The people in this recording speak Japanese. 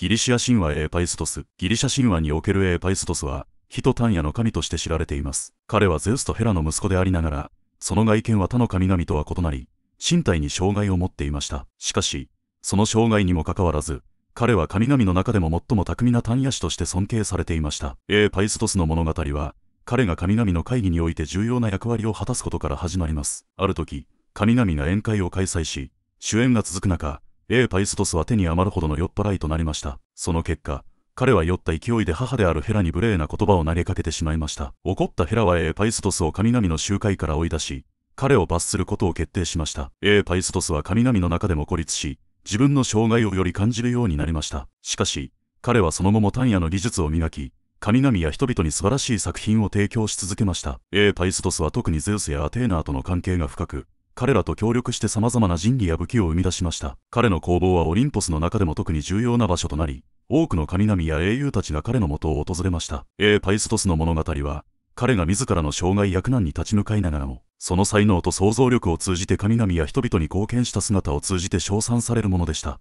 ギリシア神話エーパイストス。ギリシャ神話におけるエーパイストスは、人単野の神として知られています。彼はゼウスとヘラの息子でありながら、その外見は他の神々とは異なり、身体に障害を持っていました。しかし、その障害にもかかわらず、彼は神々の中でも最も巧みな単野師として尊敬されていました。エーパイストスの物語は、彼が神々の会議において重要な役割を果たすことから始まります。ある時、神々が宴会を開催し、主演が続く中、A パイストスは手に余るほどの酔っ払いとなりました。その結果、彼は酔った勢いで母であるヘラに無礼な言葉を投げかけてしまいました。怒ったヘラは A パイストスを神々の集会から追い出し、彼を罰することを決定しました。A パイストスは神々の中でも孤立し、自分の障害をより感じるようになりました。しかし、彼はその後も単野の技術を磨き、神々や人々に素晴らしい作品を提供し続けました。A パイストスは特にゼウスやアテーナーとの関係が深く、彼らと協力して様々な人技や武器を生み出しました。彼の工房はオリンポスの中でも特に重要な場所となり、多くの神々や英雄たちが彼の元を訪れました。A パイストスの物語は、彼が自らの障害役難に立ち向かいながらも、その才能と想像力を通じて神々や人々に貢献した姿を通じて称賛されるものでした。